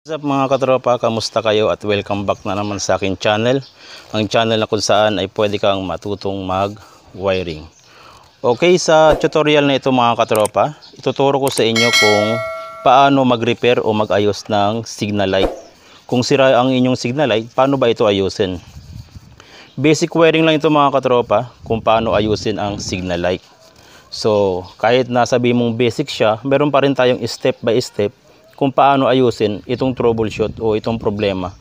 What's up mga katropa, kamusta kayo at welcome back na naman sa akin channel Ang channel na kung saan ay pwede kang matutong mag wiring Okay, sa tutorial na ito mga katropa Ituturo ko sa inyo kung paano mag repair o magayos ng signal light Kung sira ang inyong signal light, paano ba ito ayusin? Basic wiring lang ito mga katropa kung paano ayusin ang signal light So, kahit nasabi mong basic siya, meron pa rin tayong step by step kung paano ayusin itong troubleshoot o itong problema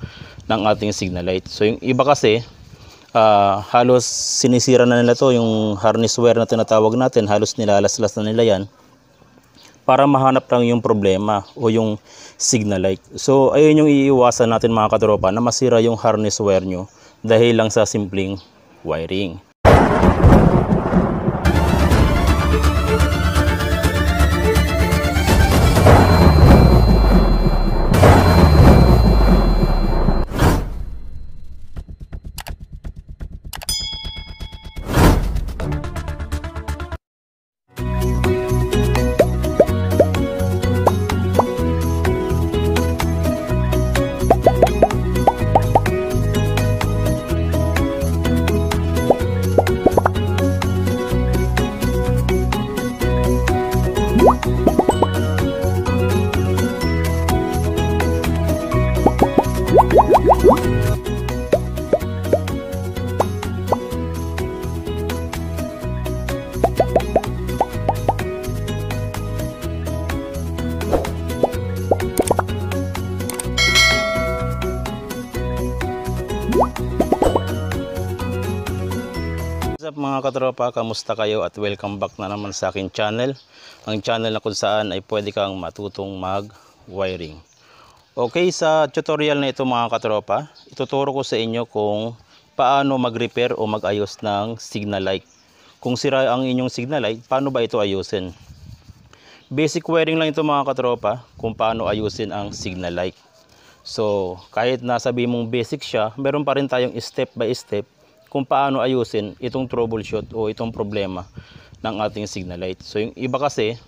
ng ating signal light. So yung iba kasi uh, halos sinisira na nila to yung harness wire na tinatawag natin halos nilalaslas na nila yan para mahanap lang yung problema o yung signal light. So ayun yung iiwasan natin mga katropa na masira yung harness wire nyo dahil lang sa simpleng wiring. What's up mga katropa, kamusta kayo at welcome back na naman sa akin channel ang channel na kung saan ay pwede kang matutong mag-wiring. Okay, sa tutorial na ito mga katropa, ituturo ko sa inyo kung paano mag-repair o mag-ayos ng signal light. Kung sira ang inyong signal light, paano ba ito ayusin? Basic wiring lang ito mga katropa kung paano ayusin ang signal light. So, kahit nasabi mong basic siya, meron pa rin tayong step by step kung paano ayusin itong troubleshoot o itong problema ng ating signal light. So yung iba kasi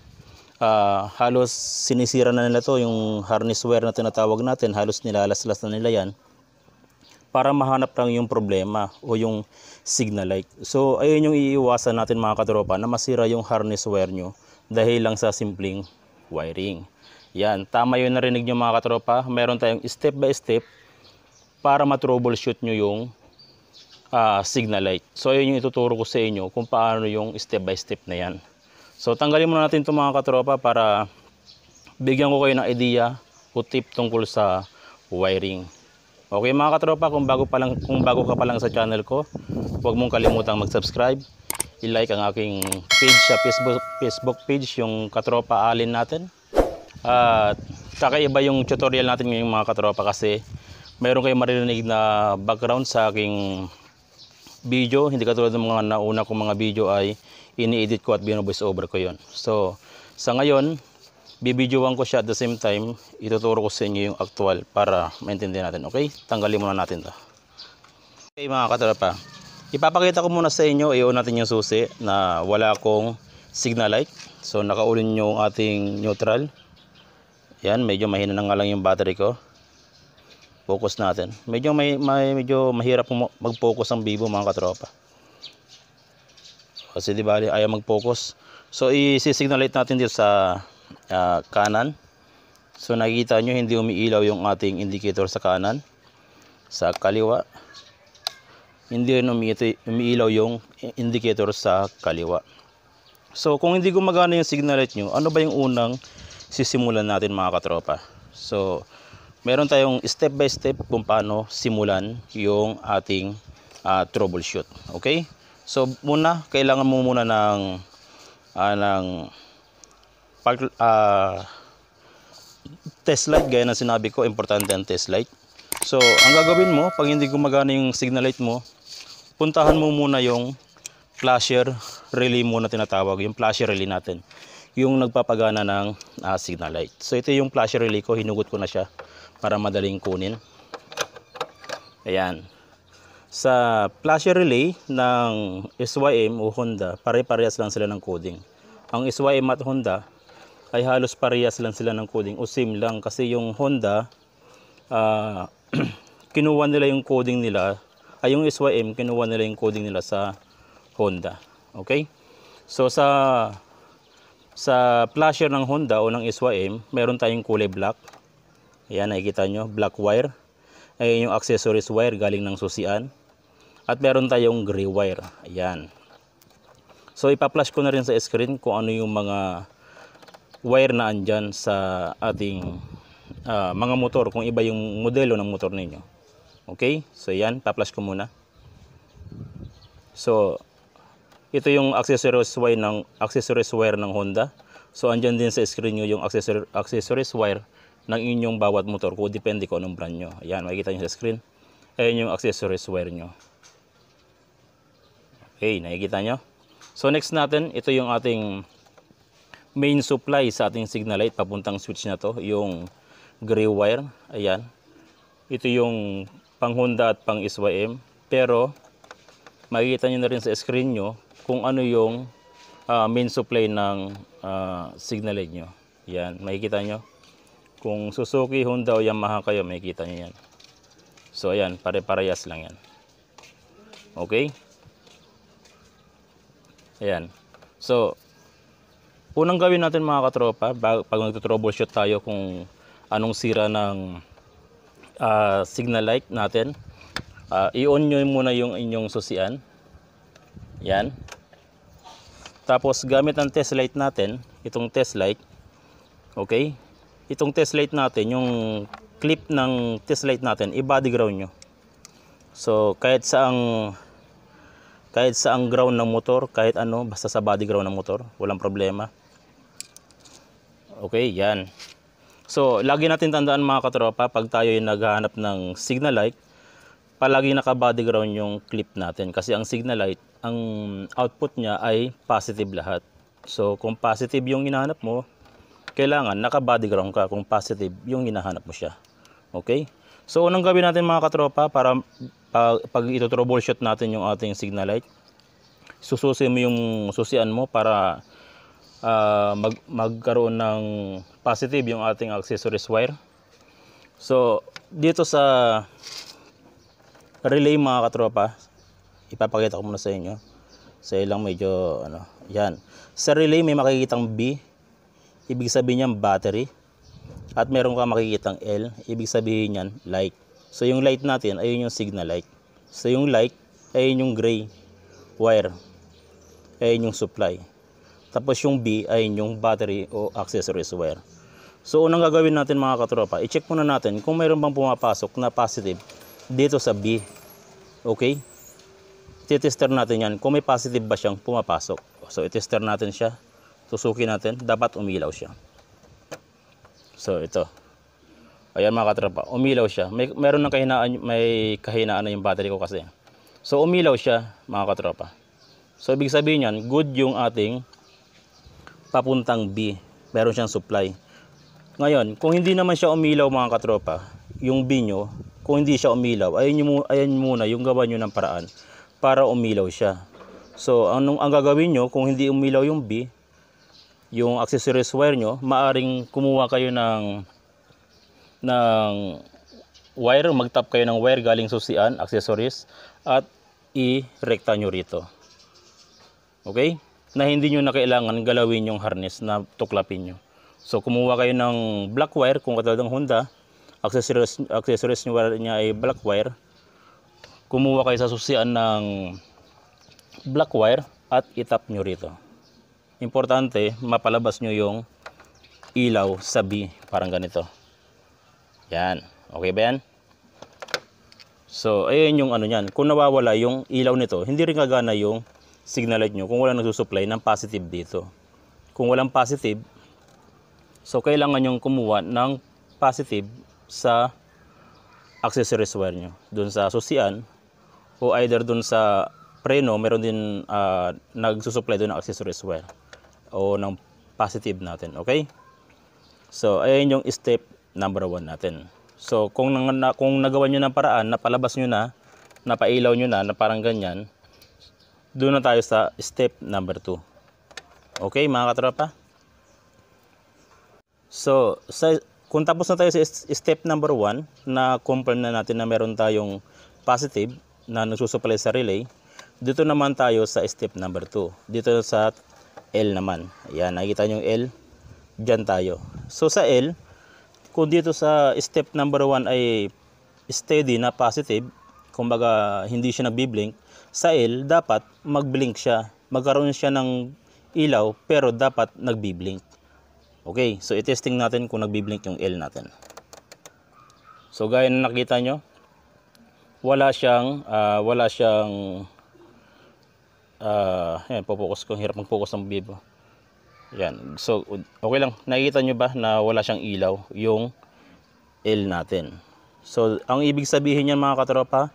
uh, halos sinisira na nila to yung harness wire na tinatawag natin halos nilalaslas na nila yan para mahanap lang yung problema o yung signal light. So ayun yung iiwasan natin mga katropa na masira yung harness wire nyo dahil lang sa simpleng wiring. Yan, tama yung narinig nyo mga katropa. Meron tayong step by step para ma-troubleshoot nyo yung uh, ah, signal light. So ayun yung ituturo ko sa inyo kung paano yung step by step na yan. So tanggalin muna natin itong mga katropa para bigyan ko kayo ng idea o tip tungkol sa wiring. Okay mga katropa, kung bago, pa lang, kung bago ka pa lang sa channel ko, huwag mong kalimutang mag-subscribe. I-like ang aking page sa Facebook, Facebook page, yung katropa alin natin. At saka iba yung tutorial natin ngayong mga katropa kasi mayroon kayong maririnig na background sa aking video, hindi katulad ng mga nauna kong mga video ay ini-edit ko at binovoice over ko yon. So, sa ngayon, bibidyoan ko siya at the same time, ituturo ko sa inyo yung actual para maintindihan natin. Okay? Tanggalin muna natin to. Okay mga katrapa, ipapakita ko muna sa inyo, iyon natin yung susi na wala akong signal light. So, nakaulin yung ating neutral. Yan, medyo mahina na nga lang yung battery ko focus natin. Medyo may, may medyo mahirap mag-focus ang bibo mga katropa. Kasi di ba ayaw mag-focus. So i-signalate natin dito sa uh, kanan. So nakikita nyo hindi umiilaw yung ating indicator sa kanan. Sa kaliwa. Hindi rin umiilaw yung indicator sa kaliwa. So kung hindi gumagana yung signalate nyo, ano ba yung unang sisimulan natin mga katropa? So meron tayong step by step kung paano simulan yung ating uh, troubleshoot. Okay? So muna, kailangan mo muna ng uh, ng uh, test light gaya ng sinabi ko, importante ang test light. So ang gagawin mo pag hindi gumagana yung signal light mo, puntahan mo muna yung flasher relay muna tinatawag, yung flasher relay natin yung nagpapagana ng uh, signal light. So ito yung flasher relay ko, hinugot ko na siya para madaling kunin. Ayan. Sa flasher relay ng SYM o Honda, pare-parehas lang sila ng coding. Ang SYM at Honda ay halos parehas lang sila ng coding o same lang kasi yung Honda uh, kinuha nila yung coding nila ay yung SYM kinuha nila yung coding nila sa Honda. Okay? So sa sa flasher ng Honda o ng SYM, meron tayong kulay black Ayan, nakikita nyo, black wire. Ayan yung accessories wire galing ng susian. At meron tayong gray wire. Ayan. So, ipa-flash ko na rin sa screen kung ano yung mga wire na andyan sa ating uh, mga motor. Kung iba yung modelo ng motor ninyo. Okay? So, ayan, pa-flash ko muna. So, ito yung accessories wire ng accessories wire ng Honda. So andiyan din sa screen niyo yung accessory accessories wire ng inyong bawat motor ko depende ko anong brand nyo ayan makikita nyo sa screen ayan yung accessories wire nyo okay nakikita nyo so next natin ito yung ating main supply sa ating signal light papuntang switch na to yung gray wire ayan ito yung pang Honda at pang SYM pero makikita nyo na rin sa screen nyo kung ano yung uh, main supply ng uh, ah, signal light nyo yan makikita nyo kung Suzuki, Honda o Yamaha kayo, makikita kita nyo yan. So, ayan, pare-parehas lang yan. Okay? Ayan. So, unang gawin natin mga katropa, pag nagtotroubleshoot tayo kung anong sira ng uh, signal light natin, uh, i-on nyo muna yung inyong susian. Yan. Tapos, gamit ang test light natin, itong test light, okay, itong test light natin, yung clip ng test light natin, i-body ground nyo. So, kahit sa ang kahit sa ang ground ng motor, kahit ano, basta sa body ground ng motor, walang problema. Okay, yan. So, lagi natin tandaan mga katropa, pag tayo yung naghahanap ng signal light, palagi naka-body ground yung clip natin. Kasi ang signal light, ang output niya ay positive lahat. So, kung positive yung hinahanap mo, kailangan naka-body ground ka kung positive yung hinahanap mo siya. Okay? So, unang gabi natin mga katropa para pag, pag ito troubleshoot natin yung ating signal light, sususin mo yung susian mo para uh, mag, magkaroon ng positive yung ating accessories wire. So, dito sa relay mga katropa, ipapakita ko muna sa inyo. Sa ilang medyo, ano, yan. Sa relay may makikitang B ibig sabihin niyan battery at meron ka makikitang L ibig sabihin niyan light so yung light natin ayun yung signal light so yung light ayun yung gray wire ayun yung supply tapos yung B ayun yung battery o accessories wire so unang gagawin natin mga katropa i-check muna natin kung mayroon bang pumapasok na positive dito sa B okay titester natin yan kung may positive ba siyang pumapasok so itester natin siya susuki natin, dapat umilaw siya. So, ito. Ayan mga katropa, umilaw siya. May, meron nang kahinaan, may kahinaan na yung battery ko kasi. So, umilaw siya mga katropa. So, ibig sabihin niyan, good yung ating papuntang B. Meron siyang supply. Ngayon, kung hindi naman siya umilaw mga katropa, yung B nyo, kung hindi siya umilaw, ayun, nyo, ayun muna yung gawa nyo ng paraan para umilaw siya. So, anong ang gagawin nyo kung hindi umilaw yung B, yung accessories wire nyo maaring kumuha kayo ng ng wire magtap kayo ng wire galing susian accessories at i-rekta nyo rito okay na hindi nyo na kailangan galawin yung harness na tuklapin nyo so kumuha kayo ng black wire kung katulad ng Honda accessories, accessories nyo wire niya ay black wire kumuha kayo sa susian ng black wire at itap nyo rito importante mapalabas nyo yung ilaw sa B parang ganito yan okay ba yan so ayun yung ano yan kung nawawala yung ilaw nito hindi rin kagana yung signal light nyo kung wala nagsusupply ng positive dito kung walang positive so kailangan nyong kumuha ng positive sa accessories wire nyo dun sa susian o either dun sa preno meron din uh, nagsusupply doon ng accessories wire o ng positive natin. Okay? So, ayan yung step number 1 natin. So, kung, kung nagawa niyo ng paraan, napalabas niyo na, napailaw niyo na, na parang ganyan, doon na tayo sa step number 2. Okay, mga katropa? So, sa, kung tapos na tayo sa step number 1, na confirm na natin na meron tayong positive na nagsusupply sa relay, dito naman tayo sa step number 2. Dito sa L naman. Ayan, nakikita nyo yung L. Diyan tayo. So sa L, kung dito sa step number 1 ay steady na positive, kumbaga hindi siya nagbi-blink, sa L dapat mag-blink siya. Magkaroon siya ng ilaw pero dapat nagbi-blink. Okay, so i-testing natin kung nagbi-blink yung L natin. So gaya na nakita nyo, wala siyang uh, wala siyang uh, ah, ayan, po-focus ko. Hirap mag-focus ng bibo. Ayan. So, okay lang. Nakikita nyo ba na wala siyang ilaw yung L natin? So, ang ibig sabihin yan mga katropa,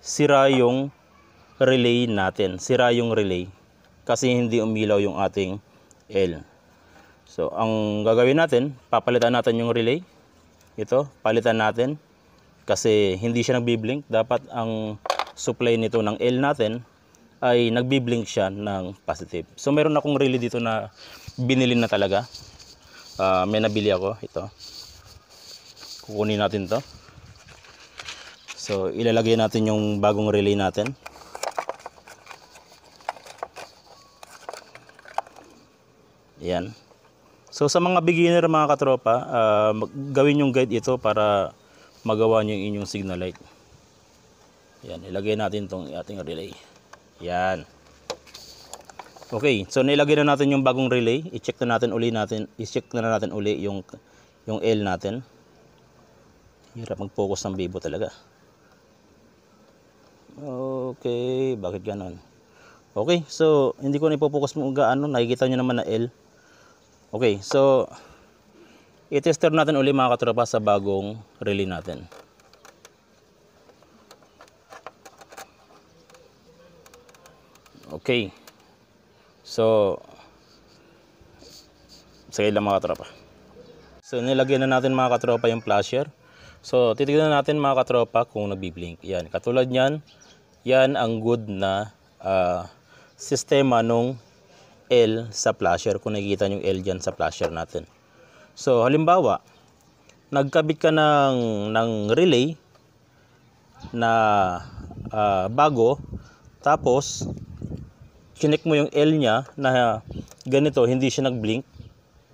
sira yung relay natin. Sira yung relay. Kasi hindi umilaw yung ating L. So, ang gagawin natin, papalitan natin yung relay. Ito, palitan natin. Kasi hindi siya nagbiblink. Dapat ang supply nito ng L natin ay nagbi-blink siya ng positive. So meron akong relay dito na binili na talaga. Uh, may nabili ako ito. Kukunin natin 'to. So ilalagay natin yung bagong relay natin. Yan. So sa mga beginner mga katropa, uh, gawin yung guide ito para magawa nyo yung inyong signal light. Yan, ilagay natin tong ating relay. Yan. Okay, so nilagay na natin yung bagong relay. I-check na natin uli natin, i-check na natin uli yung yung L natin. Hirap mag-focus ng bibo talaga. Okay, bakit ganon? Okay, so hindi ko na ipopokus mo gaano, nakikita niyo naman na L. Okay, so i-tester natin uli mga katropa sa bagong relay natin. Okay. So, sige lang mga katropa. So, nilagyan na natin mga katropa yung flasher. So, titignan natin mga katropa kung nabiblink. Yan, katulad niyan, yan ang good na uh, sistema nung L sa flasher. Kung nakikita yung L dyan sa flasher natin. So, halimbawa, nagkabit ka ng, ng relay na uh, bago, tapos kinik mo yung L niya na ganito, hindi siya nag-blink,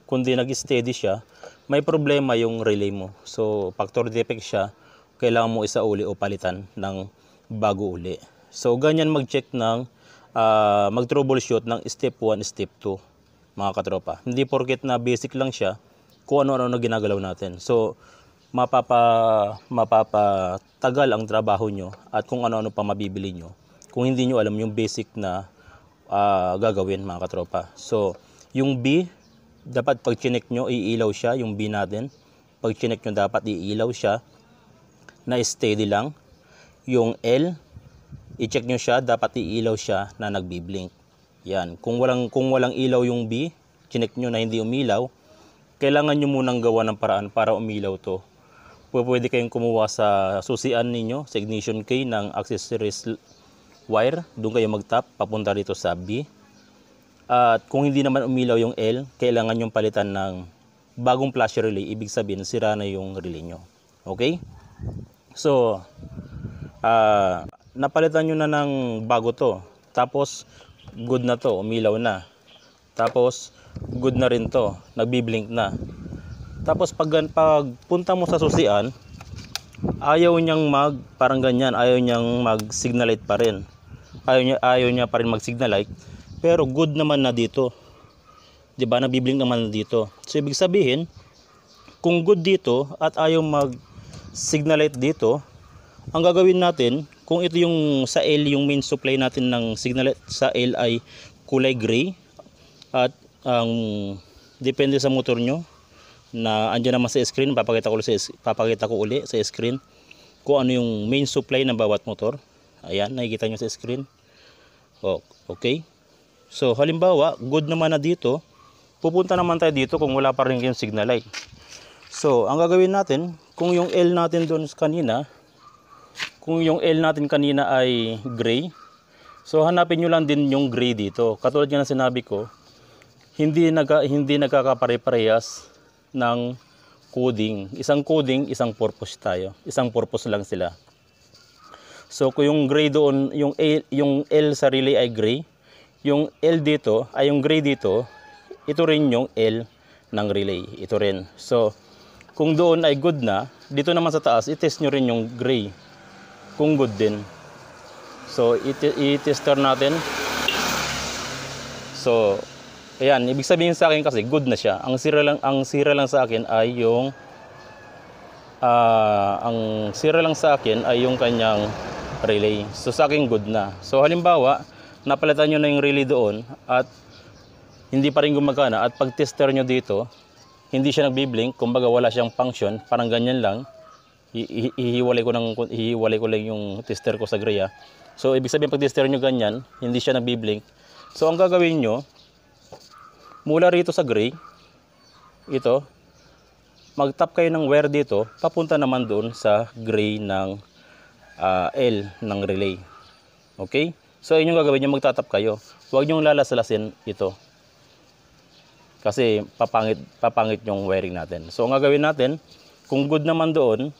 kundi nag-steady siya, may problema yung relay mo. So, factor defect siya, kailangan mo isa uli o palitan ng bago uli. So, ganyan mag-check ng, uh, mag-troubleshoot ng step 1, step 2, mga katropa. Hindi porket na basic lang siya, kung ano-ano na ginagalaw natin. So, mapapa, mapapatagal ang trabaho nyo at kung ano-ano pa mabibili nyo kung hindi nyo alam yung basic na uh, gagawin mga katropa. So, yung B, dapat pag chinek nyo, iilaw siya, yung B natin. Pag chinek nyo, dapat iilaw siya na steady lang. Yung L, i-check nyo siya, dapat iilaw siya na nagbi-blink. Yan. Kung walang, kung walang ilaw yung B, chinek nyo na hindi umilaw, kailangan nyo munang gawa ng paraan para umilaw to. Pwede kayong kumuha sa susian ninyo, sa ignition key ng accessories wire, doon kayo mag-tap papunta rito sa B. At kung hindi naman umilaw yung L, kailangan yung palitan ng bagong flash relay. Ibig sabihin, sira na yung relay nyo. Okay? So, uh, napalitan nyo na ng bago to. Tapos, good na to. Umilaw na. Tapos, good na rin to. Nagbiblink na. Tapos pag, pag punta mo sa susian, ayaw niyang mag parang ganyan, ayaw niyang mag signalate pa rin ayaw niya, ayaw niya pa rin mag-signal light. Pero good naman na dito. 'Di ba? Nabibling naman na dito. So ibig sabihin, kung good dito at ayaw mag-signal light dito, ang gagawin natin, kung ito yung sa L yung main supply natin ng signal light sa L ay kulay gray at ang um, depende sa motor nyo na andyan naman sa screen papakita ko, sa, papakita ko uli sa screen kung ano yung main supply ng bawat motor Ayan, nakikita nyo sa screen. O, okay. So, halimbawa, good naman na dito. Pupunta naman tayo dito kung wala pa rin yung signal light. So, ang gagawin natin, kung yung L natin doon kanina, kung yung L natin kanina ay gray, so hanapin nyo lang din yung gray dito. Katulad nga na sinabi ko, hindi, nagka, hindi nagkakapare-parehas ng coding. Isang coding, isang purpose tayo. Isang purpose lang sila. So kung yung gray doon, yung, A, yung L sa relay ay gray, yung L dito, ay yung gray dito, ito rin yung L ng relay. Ito rin. So, kung doon ay good na, dito naman sa taas, itest nyo rin yung gray. Kung good din. So, i-tester natin. So, ayan. Ibig sabihin sa akin kasi, good na siya. Ang sira lang, ang sira lang sa akin ay yung uh, ang sira lang sa akin ay yung kanyang relay. So sa akin good na. So halimbawa, napalitan nyo na yung relay doon at hindi pa rin gumagana at pag tester nyo dito, hindi siya nagbiblink, kumbaga wala siyang function, parang ganyan lang. Ihiwalay ko ng ihiwalay ko lang yung tester ko sa graya. So ibig sabihin pag tester nyo ganyan, hindi siya nagbiblink. So ang gagawin nyo, mula rito sa gray, ito, mag-tap kayo ng wire dito, papunta naman doon sa gray ng uh, L ng relay. Okay? So, yun yung gagawin nyo, magtatap kayo. Huwag nyo lalaslasin ito. Kasi papangit, papangit yung wiring natin. So, ang gagawin natin, kung good naman doon,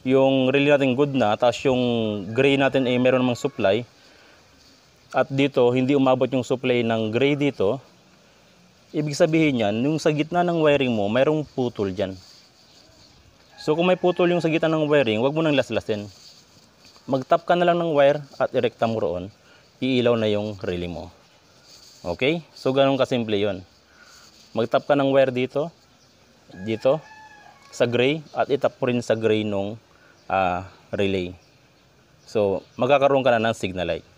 yung relay natin good na, tapos yung gray natin ay eh, meron namang supply, at dito, hindi umabot yung supply ng gray dito, ibig sabihin yan, yung sa gitna ng wiring mo, merong putol dyan. So kung may putol yung sa gitna ng wiring, wag mo nang laslasin. Magtap ka na lang ng wire at irekta mo roon, iilaw na yung relay mo. Okay? So ganun kasimple yon. Magtap ka ng wire dito, dito, sa gray, at itap mo rin sa gray nung uh, relay. So magkakaroon ka na ng signal light.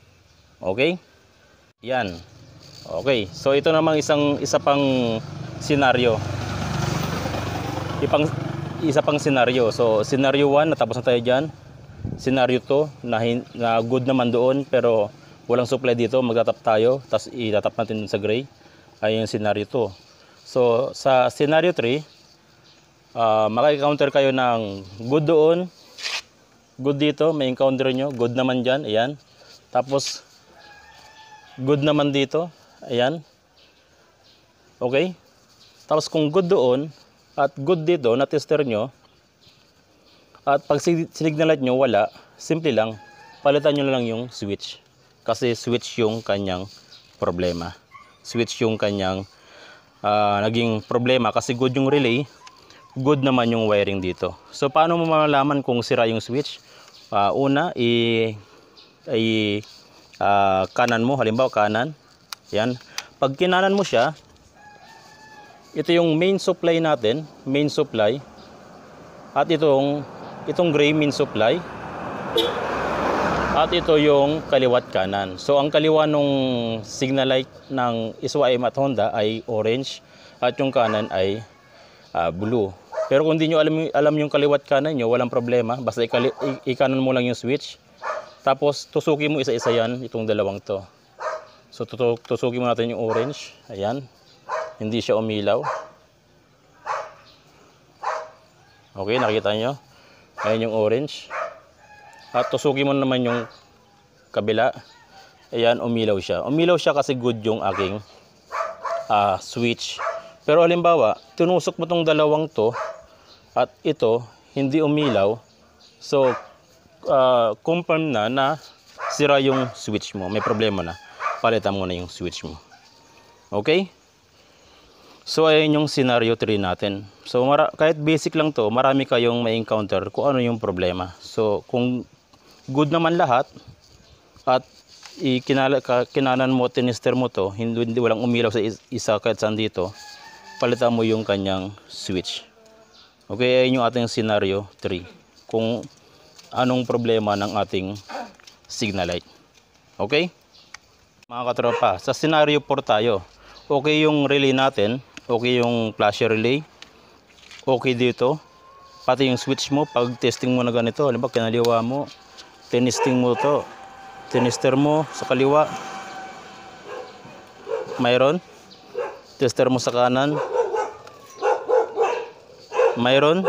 Okay? Yan. Okay. So ito namang isang isa pang senaryo. Ipang isa pang senaryo. So, senaryo 1, natapos na tayo dyan. Senaryo 2, na, na good naman doon, pero walang supply dito, magtatap tayo, tapos itatap natin sa gray. Ayun yung senaryo 2. So, sa senaryo 3, uh, ah, makaka-counter kayo ng good doon, good dito, may encounter nyo, good naman dyan, ayan. Tapos, good naman dito, ayan. Okay? Tapos kung good doon, at good dito, oh, na-tester nyo. At pag sinignal light nyo, wala. Simple lang, palitan nyo lang yung switch. Kasi switch yung kanyang problema. Switch yung kanyang uh, naging problema. Kasi good yung relay, good naman yung wiring dito. So, paano mo malalaman kung sira yung switch? Uh, una, i, i uh, kanan mo. Halimbawa, kanan. Yan. Pag kinanan mo siya, ito yung main supply natin main supply at itong itong gray main supply at ito yung kaliwat kanan. So ang kaliwa nung signal light ng Iswa at Honda ay orange at yung kanan ay uh, blue. Pero kung hindi nyo alam, alam yung kaliwat kanan nyo, walang problema. Basta ikali, ikanan mo lang yung switch. Tapos tusuki mo isa-isa yan, itong dalawang to. So tutusuki mo natin yung orange. Ayan. Hindi siya umilaw. Okay, nakita nyo? Ayan yung orange. At tusukin mo naman yung kabila. Ayan, umilaw siya. Umilaw siya kasi good yung aking uh, switch. Pero halimbawa, tinusok mo tong dalawang to at ito, hindi umilaw. So, uh, confirm na na sira yung switch mo. May problema na. Palitan mo na yung switch mo. Okay? So ayun yung scenario 3 natin. So kahit basic lang to, marami kayong ma-encounter kung ano yung problema. So kung good naman lahat at ikinala, kinanan mo, tinister mo to, hindi, walang umilaw sa isa kahit saan dito, palitan mo yung kanyang switch. Okay, ayun yung ating scenario 3. Kung anong problema ng ating signal light. Okay? Mga katropa, sa scenario 4 tayo. Okay yung relay natin, okay yung flasher relay okay dito pati yung switch mo pag testing mo na ganito ba kinaliwa mo tinisting mo to tinister mo sa kaliwa mayroon tester mo sa kanan mayroon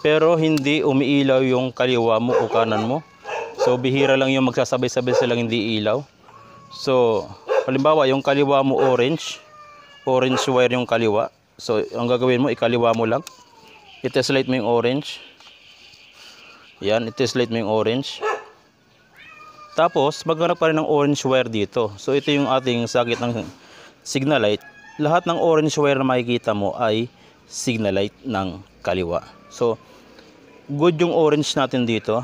pero hindi umiilaw yung kaliwa mo o kanan mo so bihira lang yung magsasabay-sabay silang hindi ilaw so halimbawa yung kaliwa mo orange orange wire yung kaliwa. So, ang gagawin mo, ikaliwa mo lang. I-tessellate mo yung orange. Yan, i-tessellate mo yung orange. Tapos, maghanap pa rin ng orange wire dito. So, ito yung ating sakit ng signal light. Lahat ng orange wire na makikita mo ay signal light ng kaliwa. So, good yung orange natin dito.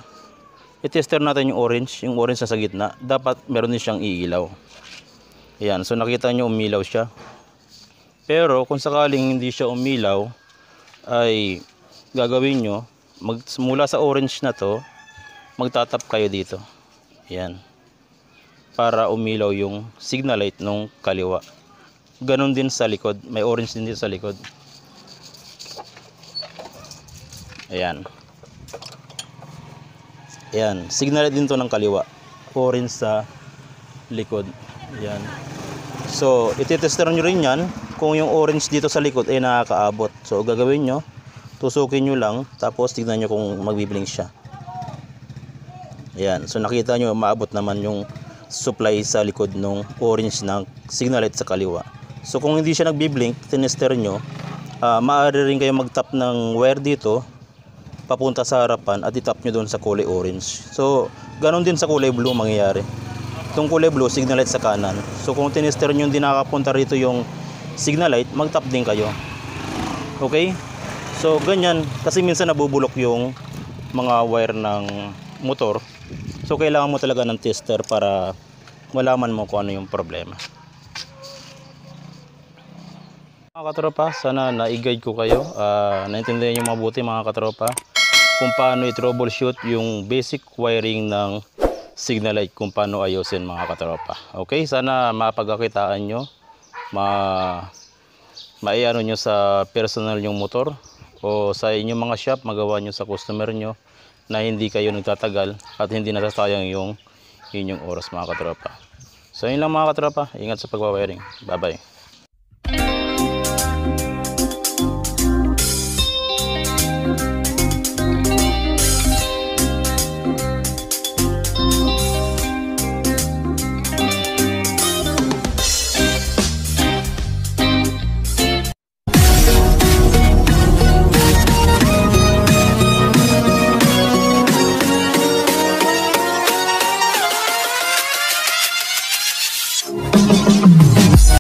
I-tester natin yung orange, yung orange sa gitna. Dapat meron din siyang iilaw. Ayan, so nakita nyo umilaw siya. Pero kung sakaling hindi siya umilaw ay gagawin nyo mag, mula sa orange na to magtatap kayo dito. Yan. Para umilaw yung signal light nung kaliwa. Ganon din sa likod. May orange din dito sa likod. Ayan. Ayan. Signal light din to ng kaliwa. Orange sa likod. Ayan. So, ititester nyo rin yan kung yung orange dito sa likod ay eh, nakakaabot. So gagawin nyo, tusukin nyo lang tapos tignan nyo kung magbiblink siya. Ayan. So nakita nyo maabot naman yung supply sa likod ng orange ng signal light sa kaliwa. So kung hindi siya nagbiblink, tinester nyo, uh, maaari rin kayo magtap ng wire dito papunta sa harapan at itap nyo doon sa kulay orange. So ganun din sa kulay blue mangyayari. Itong kulay blue, signal light sa kanan. So kung tinister nyo hindi nakapunta rito yung signal light, magtap din kayo. Okay? So, ganyan. Kasi minsan nabubulok yung mga wire ng motor. So, kailangan mo talaga ng tester para malaman mo kung ano yung problema. Mga katropa, sana na ko kayo. Uh, naintindihan nyo mabuti mga katropa kung paano i-troubleshoot yung basic wiring ng signal light kung paano ayusin mga katropa. Okay, sana mapagkakitaan nyo ma maiano nyo sa personal yung motor o sa inyong mga shop magawa nyo sa customer nyo na hindi kayo nagtatagal at hindi nasasayang yung inyong oras mga katropa. So yun lang mga katropa, ingat sa pagwawiring. Bye bye.